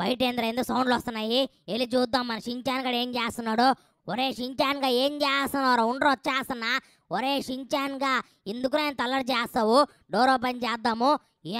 బయట ఏంద్ర ఏందో సౌండ్లు వస్తున్నాయి వెళ్ళి చూద్దాం మన షించాన్ గడు ఏం చేస్తున్నాడు ఒరే షించాన్గా ఏం చేస్తున్నారు ఉండరు వచ్చేస్తున్నా ఒరే షించాన్గా ఎందుకు నేను తల్లడి చేస్తావు డోర్ ఓపెన్ చేద్దాము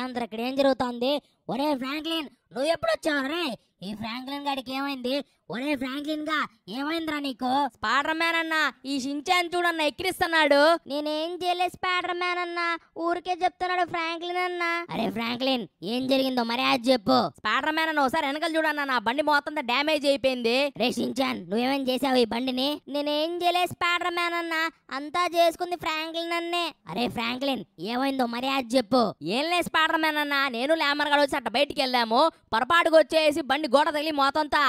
ఏంద్ర ఇక్కడ ఏం జరుగుతుంది ఒరే ఫ్రాంక్లిన్ నువ్వు ఎప్పుడు వచ్చావు రే ఈ ఫ్రాంక్లిన్ గడికి ఏమైంది ఒరే ఫ్రాంక్లిన్ గా ఏమైందిరా నీకు స్పైడర్ మ్యాన్ అన్న ఈ షించాన్ చూడన్న ఎక్కిరిస్తున్నాడు నేనేం చేయలే స్పైడర్ మ్యాన్ అన్న ఊరికే చెప్తున్నాడు ఫ్రాంక్లిన్ అన్న అరే ఫ్రాంక్లిన్ ఏం జరిగిందో మరి అది చెప్పు స్పైడర్ మ్యాన్ అన్న ఒకసారి వెనకలు చూడన్న నా బండి మొత్తం డ్యామేజ్ అయిపోయింది రే షించాన్ నువ్వేమైనా చేసావు ఈ బండిని నేనేం చేయలే స్పైడర్ మ్యాన్ అన్న అంతా చేసుకుంది ఫ్రాంక్లిన్ అన్నే అరే ఫ్రాంక్లిన్ ఏమైందో మరి అది చెప్పు ఏం లేదు స్పైడర్ మ్యాన్ అన్న నేను ల్యామర్ గడ వచ్చి అట్ట బయటికి వెళ్ళాము పొరపాటుకు వచ్చేసి బండి గోడ తగిలి మొత్తంతా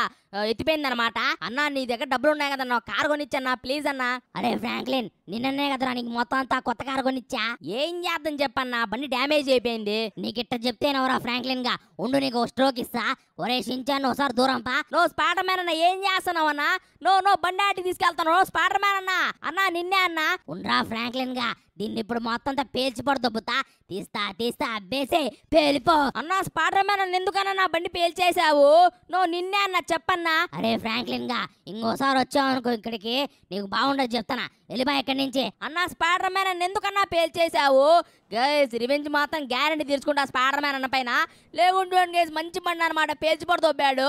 అనమాట అన్న నీ దగ్గర డబ్బులు ఉన్నాయి కదన్నా కార్ కొనిచ్చా ప్లీజ్ అన్న అరే ఫ్రాంక్లిన్ నిన్ననే కదా నీకు మొత్తం అంతా కొత్త కార్ కొనిచ్చా ఏం చేద్దాం చెప్పన్నా బండి డ్యామేజ్ అయిపోయింది నీకు ఇట్ట చెప్తేనవరా ఫ్రాంక్లిన్ గా ఉండు నీకు స్ట్రోక్ ఇస్తా ఒరే షించాన్ ఒకసారి దూరం పా నువ్వు స్పాటర్ మ్యాన్ అన్న ఏం చేస్తున్నావు అన్న నువ్వు నువ్వు బండి ఆటి తీసుకెళ్తాను స్పాటర్ మ్యాన్ అన్న అన్నా నిన్నే అన్నా ఉండ్రా ఫ్రాంక్లిన్ గా దీన్ని ఇప్పుడు మొత్తం అంతా పేల్చి పడదొబ్బుతా తీస్తా తీస్తా అబ్బేసే పేలిపో అన్నా స్పాటర్ మ్యాన్ ఎందుకన్నా నా బండి పేల్చేసావు నువ్వు నిన్నే అన్న చెప్పన్నా అరే ఫ్రాంక్లిన్ గా ఇంకోసారి వచ్చావు అనుకో ఇక్కడికి నీకు బాగుండదు చెప్తానా వెళ్ళిపో ఎక్కడి నుంచి అన్న స్పైడర్ మ్యాన్ అని ఎందుకన్నా పేల్చేశావు గైస్ రివెంజ్ మాత్రం గ్యారంటీ తీసుకుంటా స్పైడర్ మ్యాన్ అన్న పైన లేకుంటే గైస్ మంచి బండి అనమాట పడి తొబ్బాడు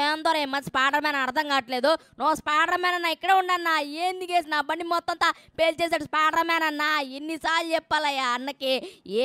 ఏందో రే మరి స్పైడర్ మ్యాన్ అర్థం కావట్లేదు నువ్వు స్పైడర్ మ్యాన్ అన్న ఇక్కడే ఉండన్న ఏంది గేసి నా బండి మొత్తం పేల్చేశాడు స్పైడర్ మ్యాన్ అన్న ఎన్నిసార్లు చెప్పాలయ్యా అన్నకి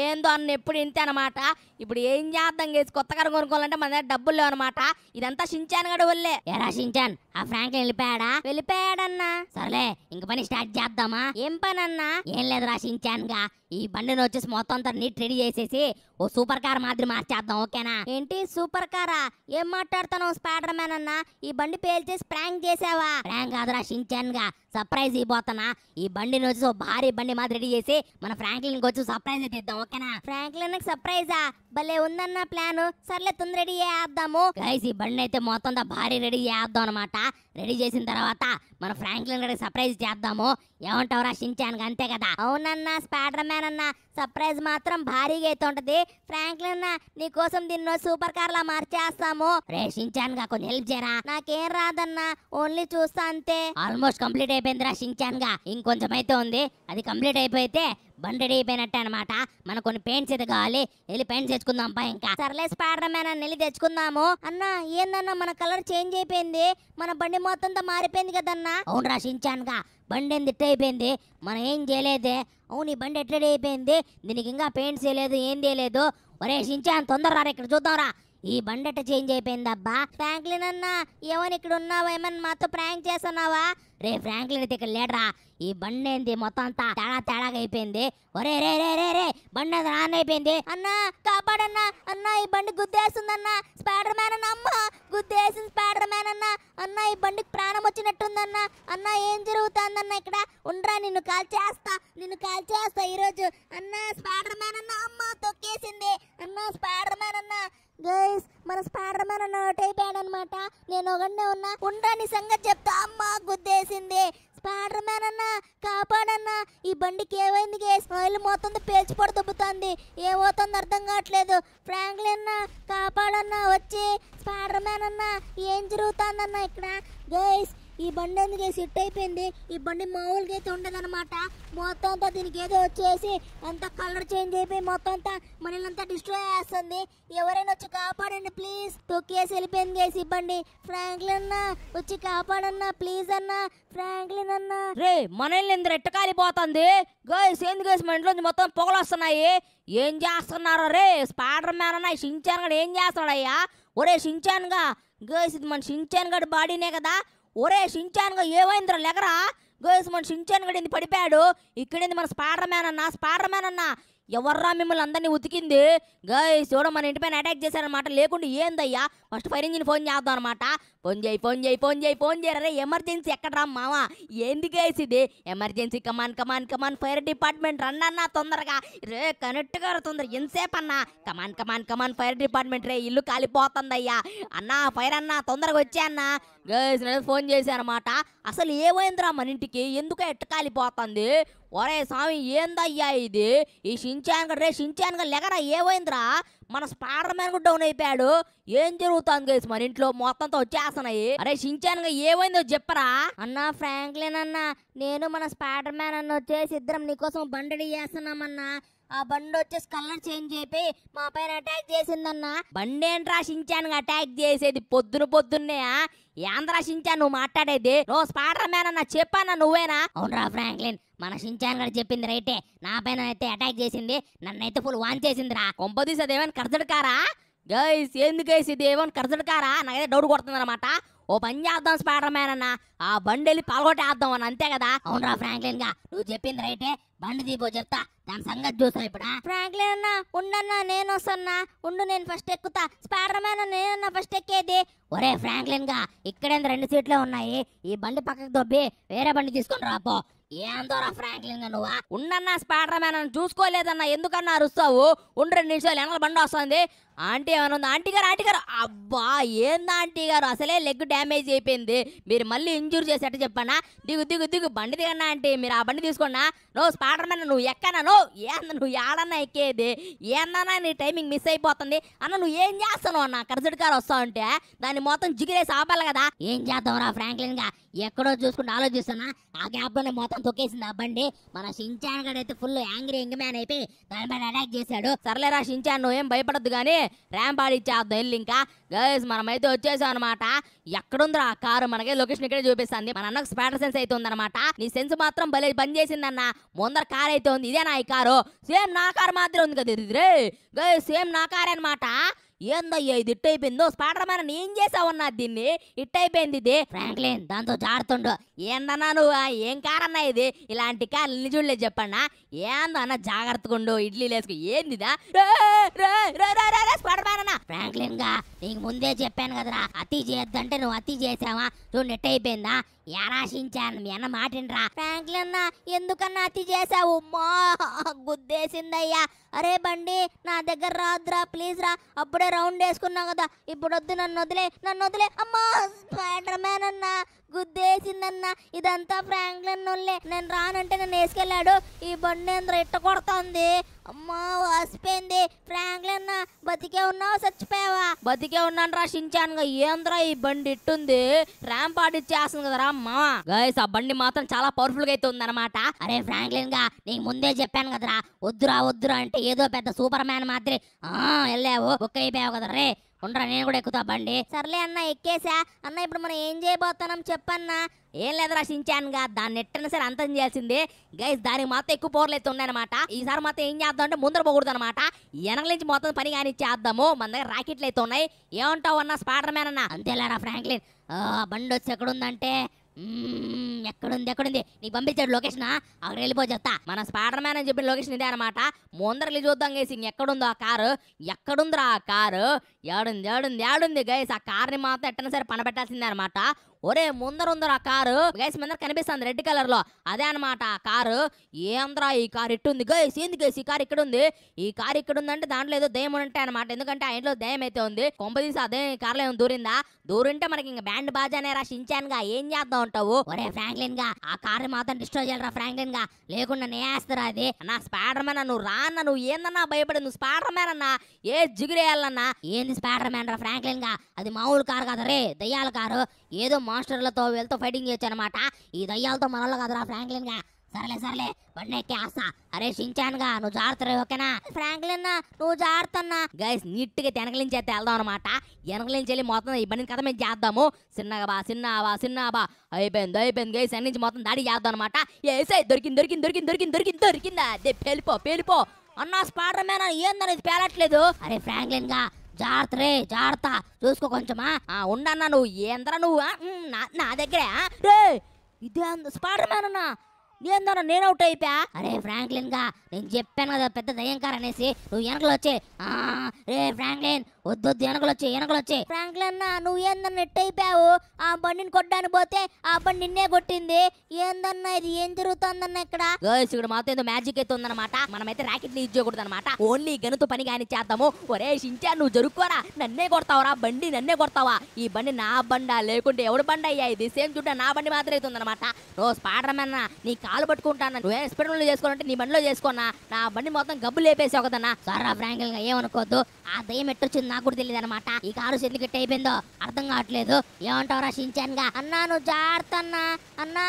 ఏందో అన్న ఎప్పుడు ఇంతే అనమాట ఇప్పుడు ఏం చేద్దాం గేసి కొత్త కారు కొనుక్కోవాలంటే మన దగ్గర డబ్బులు లేవన్నమాట ఇదంతా షించాన్ గడు వల్లే ఎరా షించాన్ ఆ ఫ్రాంక్ వెళ్ళిపోయాడా వెళ్ళిపోయాడన్నా సరేలే ఇంక పని స్టార్ట్ చేద్దామా ఏం పని అన్నా ఏం లేదు రాసించానుగా ఈ బండిని వచ్చేసి మొత్తం అంతా నీట్ రెడీ చేసేసి ఓ సూపర్ కార్ మాదిరి మార్చేద్దాం ఓకేనా ఏంటి సూపర్ కారా ఏం మాట్లాడుతున్నావు స్పైడర్ మ్యాన్ అన్న ఈ బండి పేల్చేసి ప్రాంక్ చేసావా ప్రాంక్ కాదురా షించాన్ గా సర్ప్రైజ్ ఇవ్వబోతున్నా ఈ బండిని వచ్చి ఓ భారీ బండి మాదిరి రెడీ చేసి మన ఫ్రాంక్లిన్ వచ్చి సర్ప్రైజ్ ఇద్దాం ఓకేనా ఫ్రాంక్లిన్ సర్ప్రైజా భలే ఉందన్న ప్లాన్ సర్లే తొందర రెడీ చేద్దాము గైస్ ఈ బండి అయితే మొత్తం భారీ రెడీ చేద్దాం అనమాట రెడీ చేసిన తర్వాత మన ఫ్రాంక్లిన్ గారికి సర్ప్రైజ్ చేద్దాము ఏమంటావురా షించాను అంతే కదా అవునన్నా స్పాడర్ మ్యాన్ అన్నా సర్ప్రైజ్ మాత్రం భారీగా అయితే ఉంటుంది ఫ్రాంక్లిన్ నీకోసం దీన్ని సూపర్ కార్ లా మార్చేస్తాము రేషించాను గా కొంచెం హెల్ప్ చేయరా నాకేం రాదన్నా ఓన్లీ చూస్తా అంతే ఆల్మోస్ట్ కంప్లీట్ అయిపోయింది షించాన్ గా ఇంకొంచెం అయితే ఉంది అది కంప్లీట్ అయిపోయితే బండి అయిపోయినట్టు అనమాట మనకు కొన్ని పెయింట్స్ అయితే కావాలి వెళ్ళి పెయింట్స్ తెచ్చుకుందాం పా ఇంకా సర్లే స్పైడర్ మ్యాన్ అని వెళ్ళి తెచ్చుకుందాము అన్న ఏందన్నా మన కలర్ చేంజ్ అయిపోయింది మన బండి మొత్తం మారిపోయింది కదన్నా అవును రా షించాన్ గా బండి ఏంది అయిపోయింది మనం ఏం చేయలేదే అవును ఈ బండి ఎట్లడి అయిపోయింది దీనికి ఇంకా పెయింట్స్ చేయలేదు ఏం చేయలేదు ఒరే షించాన్ రా ఇక్కడ చూద్దాంరా ఈ బండట చేంజ్ అయిపోయింది అబ్బా ఫ్రాంక్లిన్ అన్న ఏమని ఇక్కడ ఉన్నావా ఏమని మాతో ప్రాంక్ చేస్తున్నావా రే ఫ్రాంక్లిన్ అయితే ఇక్కడ లేడరా ఈ బండి ఏంది మొత్తం అంతా తేడా తేడాగా అయిపోయింది ఒరే రే రే రే రే బండి అది రాన్ అయిపోయింది అన్నా కాపాడన్నా అన్నా ఈ బండి గుద్దేస్తుందన్నా స్పైడర్ మ్యాన్ అమ్మ గుద్దేసిన స్పైడర్ మ్యాన్ అన్న అన్న ఈ బండికి ప్రాణం వచ్చినట్టుందన్న అన్న ఏం జరుగుతుందన్న ఇక్కడ ఉండరా నిన్ను కాల్ చేస్తా నిన్ను కాల్ చేస్తా ఈరోజు అన్న స్పైడర్ మ్యాన్ అన్న అమ్మ తొక్కేసింది అన్న స్పైడర్ మ్యాన్ అన్న గైస్ మన స్పైడర్ మ్యాన్ అన్నట్టు అయిపోయాడు అనమాట నేను ఒకనే ఉన్నా ఉండని సంగతి చెప్తా అమ్మ గుద్దేసింది స్పైడర్ మ్యాన్ అన్న కాపాడన్నా ఈ బండికి ఏమైంది గేస్ ఆయిల్ మొత్తం పేల్చిపడి దొబ్బుతుంది ఏమవుతుంది అర్థం కావట్లేదు ఫ్రాంక్లీ అన్న కాపాడన్నా వచ్చి స్పైడర్ మ్యాన్ అన్న ఏం జరుగుతుందన్న ఇక్కడ గైస్ ఈ బండి ఎందుకే సెట్ అయిపోయింది ఈ బండి మామూలుగా అయితే ఉండదన్నమాట మొత్తం అంతా దీనికి ఏదో వచ్చేసి అంతా కలర్ చేంజ్ అయిపోయి మొత్తం అంతా మనల్ని డిస్ట్రాయ్ చేస్తుంది ఎవరైనా వచ్చి కాపాడండి ప్లీజ్ తొక్కేసి వెళ్ళిపోయింది చేసి బండి ఫ్రాంక్లిన్ అన్నా వచ్చి కాపాడన్నా ప్లీజ్ అన్నా ఫ్రాంక్లిన్ అన్నా రే మనల్ని ఇంద్ర ఎట్టకాలిపోతుంది గైస్ మన ఇంట్లో మొత్తం పొగలు వస్తున్నాయి ఏం చేస్తున్నారు రే స్పాడర్ మ్యాన్ అన్న షించాన్ గడు ఏం చేస్తాడయ్యా ఒరే గా గోస్ ఇది మన షించాన్ గడు బాడీనే కదా ఒరే షించాన్గా ఏమైందిరా లెగరా గోయస్ మన షించాన్ గడింది పడిపోయాడు ఇక్కడింది మన స్పాడర్ మ్యాన్ అన్న స్పాడర్ మ్యాన్ అన్న ఎవర్రా మిమ్మల్ని అందరినీ ఉతికింది గైస్ చూడ మన ఇంటిపైన అటాక్ చేశారనమాట లేకుండా ఏందయ్యా ఫస్ట్ ఫైర్ ఇంజిన్ ఫోన్ చేద్దాం అనమాట ఫోన్ చేయి ఫోన్ చేయి ఫోన్ చేయి ఫోన్ చేయరే ఎమర్జెన్సీ ఎక్కడ మావా ఏంది గైస్ ఇది emergency come on come on come on fire department run అన్న తొందరగా రే కనెక్ట్ గారు తొందర ఎంతసేపు అన్నా కమాన్ కమాన్ కమాన్ ఫైర్ డిపార్ట్మెంట్ రే ఇల్లు కాలిపోతుందయ్యా అన్నా ఫైర్ అన్నా తొందరగా వచ్చే గైస్ నేను ఫోన్ చేశారనమాట అసలు ఏమైందిరా మన ఇంటికి ఎందుకు ఎట్ట కాలిపోతుంది ఒరే స్వామి ఏందయ్యా ఇది ఈ షించాన్ రే షించాన్ లెగరా ఏమైందిరా మన స్పాడర్ మ్యాన్ కూడా డౌన్ అయిపోయాడు ఏం జరుగుతుంది గైస్ మన ఇంట్లో మొత్తంతో వచ్చేస్తున్నాయి అరే షించాన్ గా ఏమైందో చెప్పరా అన్నా ఫ్రాంక్లిన్ అన్న నేను మన స్పాడర్ మ్యాన్ అన్న వచ్చేసి ఇద్దరం నీకోసం బండడి చేస్తున్నామన్నా ఆ బండి వచ్చేసి కలర్ చేంజ్ అయిపోయి మా పైన అటాక్ చేసిందన్న బండి ఏం రాసించాను అటాక్ చేసేది పొద్దున పొద్దున్నే ఏంద్రా షించాను నువ్వు మాట్లాడేది నువ్వు స్పాడర్ మ్యాన్ అన్న చెప్పానా నువ్వేనా అవునరా ఫ్రాంక్లిన్ మన సించాన్ గారు చెప్పింది రైటే నా పైన అయితే అటాక్ చేసింది నన్నైతే ఫుల్ వాన్ చేసిందిరా కొంపదీస్ అదేమని కరచడకారా గైస్ ఎందుకు వేసి దేవన్ కరచడకారా నాకైతే డౌట్ కొడుతుంది అనమాట ఓ పని చేద్దాం స్పాడర్ మ్యాన్ అన్న ఆ బండి వెళ్ళి పాల్గొట్టేద్దాం అని అంతే కదా అవునరా ఫ్రాంక్లిన్ గా నువ్వు చెప్పింది రైటే బండి దీపో చెప్తా దాని సంగతి చూసా ఇప్పుడా ఫ్రాంక్లీ అన్న ఉండన్నా నేను వస్తున్నా ఉండు నేను ఫస్ట్ ఎక్కుతా స్పైడర్ మ్యాన్ నేనన్నా ఫస్ట్ ఎక్కేది ఒరే ఫ్రాంక్లిన్ గా ఇక్కడే రెండు సీట్లు ఉన్నాయి ఈ బండి పక్కకు దొబ్బి వేరే బండి తీసుకొని రాపో ఏందోరా ఫ్రాంక్లిన్ నువ్వా ఉండన్నా స్పైడర్ మ్యాన్ చూసుకోలేదన్నా ఎందుకన్నా అరుస్తావు ఉండు రెండు నిమిషాలు వెనక బండి వస్తుంది ఆంటీ ఏమైనా ఉందా ఆంటీ గారు ఆంటీ గారు అబ్బా ఏందా ఆంటీ గారు అసలే లెగ్ డ్యామేజ్ అయిపోయింది మీరు మళ్ళీ ఇంజూర్ చేసేట చెప్పానా దిగు దిగు దిగు బండి దిగన్నా ఆంటీ మీరు ఆ బండి తీసుకున్నా నువ్వు స్పాటర్ మ్యాన్ నువ్వు ఎక్కనా నువ్వు ఏంద నువ్వు ఏడన్నా ఎక్కేది ఏందన్నా నీ టైమింగ్ మిస్ అయిపోతుంది అన్న నువ్వు ఏం చేస్తాను అన్న కరసడి కారు వస్తా ఉంటే దాన్ని మొత్తం జిగిరేసి ఆపాలి కదా ఏం చేద్దాంరా ఫ్రాంక్లిన్ గా ఎక్కడో చూసుకుంటే ఆలోచిస్తున్నా ఆ గ్యాప్లోనే మొత్తం తొక్కేసింది ఆ బండి మన షించాన్ గడైతే ఫుల్ యాంగ్రీ యంగ్ మ్యాన్ అయిపోయి దానిపైన అటాక్ చేశాడు సర్లేరా షించాన్ నువ్వేం భయపడద్దు కానీ ర్యాంపాడు ఇచ్చేద్దాం వెళ్ళి ఇంకా గైస్ మనమైతే వచ్చేసాం అనమాట ఎక్కడుందో ఆ కారు మనకే లొకేషన్ ఇక్కడే చూపిస్తుంది మన అన్నకు స్పాటర్ సెన్స్ అయితే ఉందన్నమాట నీ సెన్స్ మాత్రం భలే పని చేసిందన్న ముందర కార్ అయితే ఉంది ఇదే నా ఈ కారు సేమ్ నా కారు మాత్రమే ఉంది కదా ఇది రే గైస్ సేమ్ నా కార్ అనమాట ఏందయ్యా ఇది ఇట్ అయిపోయిందో స్పాడర్ మ్యాన్ ఏం చేసావన్నా దీన్ని ఇట్ అయిపోయింది ఇది ఫ్రాంక్లిన్ దాంతో జాడుతుండు ఏందన్నా నువ్వు ఏం కారన్నా ఇది ఇలాంటి కార్లు చూడలేదు చెప్పన్నా ఏందన్న జాగ్రత్తగా ఉండు ఇడ్లీ లేసుకు ఏందిదా స్పాడర్ మ్యాన్ అన్న ఫ్రాంక్లిన్ గా నీకు ముందే చెప్పాను కదరా అతి చేయొద్దంటే నువ్వు అతి చేసావా చూడు నెట్ అయిపోయిందా ఎరా షించాన్ మీ అన్న మాటినరా ఫ్రాంక్లిన్ అన్న ఎందుకన్నా అతి చేసావు మా గుద్దేసిందయ్యా అరే బండి నా దగ్గర రాదురా ప్లీజ్ రా అప్పుడే రౌండ్ వేసుకున్నావు కదా ఇప్పుడు వద్దు నన్ను వదిలే నన్ను వదిలే అమ్మా స్పైడర్ మ్యాన్ అన్న గుద్దేసిందన్న ఇదంతా ఫ్రాంక్లిన్ నొల్లే నేను రానంటే నన్ను వేసుకెళ్ళాడు ఈ బండి అందరూ ఇట్ట కొడుతోంది అమ్మా వాసిపోయింది ఫ్రాంక్లిన్ బతికే ఉన్నావు చచ్చిపోయావా బతికే ఉన్నాను రా షించాన్ ఏంద్రా ఈ బండి ఇట్టుంది ర్యాంప్ ఆడిచ్చేస్తుంది కదరా మావా గైస్ ఆ బండి మాత్రం చాలా పవర్ఫుల్ గా అయితే ఉందన్నమాట అరే ఫ్రాంక్లిన్ గా నీకు ముందే చెప్పాను కదరా వద్దురా వద్దురా అంటే ఏదో పెద్ద సూపర్ మ్యాన్ మాదిరి ఆ వెళ్ళావు బుక్ అయిపోయావు కదా రే ఉండరా నేను కూడా ఎక్కుతా బండి సర్లే అన్న ఎక్కేసా అన్న ఇప్పుడు మనం ఏం చేయబోతున్నాం చెప్పన్నా ఏం లేదురా గా దాన్ని ఎట్టన సరే అంతం చేసింది గైస్ దానికి మాత్రం ఎక్కువ పోర్లు అయితే ఉన్నాయన్నమాట ఈసారి మాత్రం ఏం చేద్దాం అంటే ముందర పోకూడదు అనమాట వెనకల నుంచి మొత్తం పని కానీ చేద్దాము మన దగ్గర రాకెట్లు అయితే ఉన్నాయి ఏమంటావు అన్న స్పాడర్ మ్యాన్ అన్న అంతేలేరా ఫ్రాంక్లిన్ బండి వచ్చి ఎక్కడుందంటే ఎక్కడుంది ఎక్కడుంది నీకు పంపించాడు లొకేషన్ అక్కడ వెళ్ళిపో చెప్తా మన స్పాడర్ మ్యాన్ అని చెప్పిన లొకేషన్ ఇదే అనమాట ముందరలు చూద్దాం గేసి ఎక్కడుందో ఆ కారు ఎక్కడుందిరా ఆ కారు ఏడుంది ఏడుంది ఏడుంది గైస్ ఆ కార్ని మాత్రం ఎట్టనసరి సరే పనబెట్టాల్సిందే అనమాట ఒరే ఉందరు ఆ కారు గైస్ ముందర కనిపిస్తుంది రెడ్ కలర్ లో అదే అనమాట ఆ కారు ఏంద్రా ఈ కారు ఇట్టుంది గైస్ ఏంది గైస్ ఈ కారు ఇక్కడ ఉంది ఈ కారు ఇక్కడ ఉందంటే దాంట్లో ఏదో దయ్యం ఉంటాయి అనమాట ఎందుకంటే ఆ ఇంట్లో దయ్యం అయితే ఉంది తీసి అదే కార్లో ఏమో దూరిందా దూరింటే మనకి ఇంకా బ్యాండ్ బాజానే అనే షించాన్గా ఏం చేద్దాం ఉంటావు ఒరే ఫ్రాంక్లిన్ గా ఆ కారు మాత్రం డిస్ట్రాయ్ చేయాలరా ఫ్రాంక్లిన్ గా లేకుండా నేస్తారా అది నా స్పాడర్ మ్యాన్ నువ్వు రాన్న నువ్వు ఏందన్నా భయపడి నువ్వు స్పాడర్ మ్యాన్ అన్నా ఏ జిగురేయాలన్నా ఏంది స్పాడర్ మ్యాన్ రా ఫ్రాంక్లిన్ గా అది మామూలు కారు కదా రే దయ్యాల కారు ఏదో మాస్టర్లతో వీళ్ళతో ఫైటింగ్ చేయొచ్చు అనమాట ఈ దయ్యాలతో మనలో కదరా ఫ్రాంక్లిన్ గా సరేలే సరేలే వడ్లెక్కి ఆస్తా అరే షించాన్గా నువ్వు జాగ్రత్త ఓకేనా ఫ్రాంక్లిన్ నువ్వు జాగ్రత్తన్నా గైస్ నీట్గా వెనకలించేస్తే వెళ్దాం అనమాట వెనకలించి వెళ్ళి మొత్తం ఈ బండిని కథ మేము చేద్దాము చిన్నగా చిన్నబా బా అయిపోయింది అయిపోయింది గైస్ అన్ని నుంచి మొత్తం దాడి చేద్దాం అనమాట ఏసై దొరికింది దొరికింది దొరికింది దొరికింది దొరికింది దొరికిందా అదే పేలిపో పేలిపో అన్న స్పాడర్ మ్యాన్ ఏందని ఇది పేలట్లేదు అరే ఫ్రాంక్లిన్ గా జాగ్రత్త రే జాగ్రత్త చూసుకో కొంచెమా ఉండన్నా నువ్వు ఏంద్రా నువ్వు నా దగ్గరే రే ఇదే స్పాడర్ మ్యాన్ అన్నా ఏందన్నా నేను అవుట్ అయిపోయా అరే ఫ్రాంక్లిన్ గా నేను చెప్పాను కదా పెద్ద దయ్యంకారు అనేసి నువ్వు వెనకలు వచ్చే రే ఫ్రాంక్లిన్ వద్దొద్దు వెనకలొచ్చే వెనకలొచ్చే ఫ్రాంక్లన్ అన్న నువ్వు ఏందన్న ఎట్ అయిపోయావు ఆ బండిని కొట్టడానికి పోతే ఆ బండి నిన్నే కొట్టింది ఏందన్నా ఇది ఏం జరుగుతుందన్న ఇక్కడ గర్ల్స్ ఇక్కడ మాత్రం ఏదో మ్యాజిక్ అయితే ఉందన్నమాట మనమైతే ర్యాకెట్లు యూజ్ చేయకూడదు అనమాట ఓన్లీ గనుతో పని కానీ చేద్దాము ఒరే సించా నువ్వు జరుక్కోరా నన్నే కొడతావరా బండి నన్నే కొడతావా ఈ బండి నా బండా లేకుంటే ఎవడు బండ అయ్యా ఇది సేమ్ చూడ నా బండి మాత్రం అయితే అనమాట రోజు పాడరమన్నా నీ కాలు పట్టుకుంటాను నువ్వే ఎక్స్పెరిమెంట్లో చేసుకోవాలంటే నీ బండిలో చేసుకున్నా నా బండి మొత్తం గబ్బులు లేపేసి ఒకదన్నా సరే ఫ్రాంకిల్ ఏమనుకోద్దు ఆ దయ్యం ఎట్టొచ్చింది నాకు కూడా తెలియదు అనమాట ఈ కారు చేతులు అయిపోయిందో అర్థం కావట్లేదు ఏమంటావరా సించాన్ గా అన్నా నువ్వు జాగ్రత్తన్నా అన్నా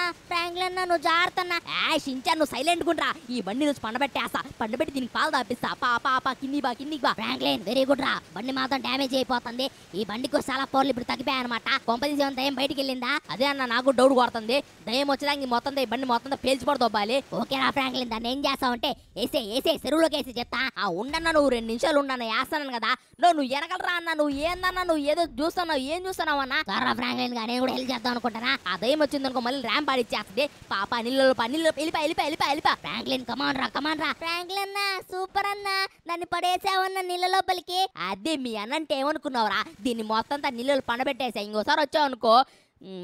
అన్నా నువ్వు జాగ్రత్తన్నా ఏ సించాన్ నువ్వు సైలెంట్ గుండ్రా ఈ బండి నుంచి పండబెట్టేస్తా పండబెట్టి దీనికి పాలు తాపిస్తా పా పా పా కింది బా కింది బా ఫ్రాంక్లిన్ వెరీ గుడ్ రా బండి మాత్రం డ్యామేజ్ అయిపోతుంది ఈ బండికి చాలా పోర్లు ఇప్పుడు తగ్గిపోయాయి అనమాట కొంపదీసి దయం బయటికి వెళ్ళిందా అదే అన్న నాకు డౌట్ కొడుతుంది దయం వచ్చేదానికి మొత్తం ఈ బండి మొత్తం పేల్చిపడి దొబ్బాలి ఓకేరా ఫ్రాంక్లిన్ దాన్ని ఏం చేస్తావు అంటే ఏసే ఏసే చెరువులోకి వేసి చెత్తా ఆ ఉండన్నా నువ్వు రెండు నిమిషాలు ఉన్నాను వేస్తాను కదా నువ్వు వెనకలరా అన్న నువ్వు ఏందన్నా నువ్వు ఏదో చూస్తున్నావు ఏం చూస్తున్నావు అన్న సర్రా ఫ్రాంక్లైన్ గా నేను కూడా హెల్ప్ చేద్దాం అనుకుంటారా అదేం వచ్చింది అనుకో మళ్ళీ ర్యాంప్ ఆడిచ్చేస్తుంది పాప నీళ్ళలో పనిలో వెళ్ళిపా వెళ్ళిపా వెళ్ళిపా ఫ్రాంక్లైన్ కమాన్ రా కమాన్ రా ఫ్రాంక్లైన్ అన్న సూపర్ అన్న నన్ను పడేసావన్న నీళ్ళ లోపలికి అదే మీ అన్నంటే ఏమనుకున్నావురా దీన్ని మొత్తం నీళ్ళలో పండబెట్టేసా ఇంకోసారి వచ్చావు అనుకో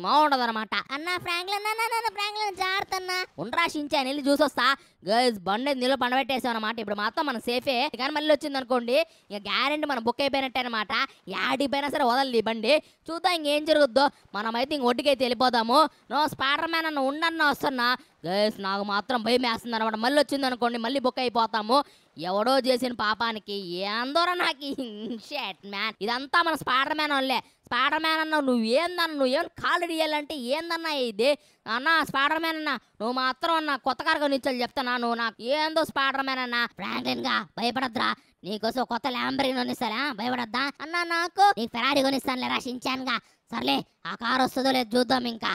బాగుండదనమాట అన్న ఫ్రాంక్లన్ అన్న ఫ్రాంక్లన్ జాగ్రత్త అన్న ఉండరా షించాను వెళ్ళి చూసొస్తా గర్ల్స్ బండి నీళ్ళు పండబెట్టేసాం అనమాట ఇప్పుడు మాత్రం మనం సేఫే కానీ మళ్ళీ వచ్చింది అనుకోండి ఇక గ్యారెంటీ మనం బుక్ అయిపోయినట్టే అనమాట యాడిపోయినా సరే వదలది బండి చూద్దాం ఇంకేం జరుగుద్దో మనమైతే ఇంక ఒడ్డుకైతే వెళ్ళిపోదాము నో స్పాడర్ మ్యాన్ అన్న ఉండన్న వస్తున్నా గైస్ నాకు మాత్రం భయం వేస్తుంది అనమాట మళ్ళీ వచ్చింది అనుకోండి మళ్ళీ బుక్ అయిపోతాము ఎవడో చేసిన పాపానికి ఏందోరా నాకు షేట్ మ్యాన్ ఇదంతా మన స్పాడర్ మ్యాన్ వాళ్ళే స్పాడర్ మ్యాన్ అన్న నువ్వేందన్న నువ్వేం కాలు ఇయ్యాలంటే ఏందన్నా ఇది అన్న స్పాడర్ మ్యాన్ అన్న నువ్వు మాత్రం అన్న కొత్త కారు నిచ్చాలు చెప్తానా నువ్వు నాకు ఏందో స్పాడర్ మ్యాన్ అన్న ఫ్రాంక్లిన్ గా భయపడద్రా నీకోసం కొత్త ల్యాంబరీన్ కొనిస్తారా భయపడద్దా అన్న నాకు నీకు ఫెరారీ కొనిస్తానులే రాసించానుగా సర్లే ఆ కారు వస్తుందో లేదు చూద్దాం ఇంకా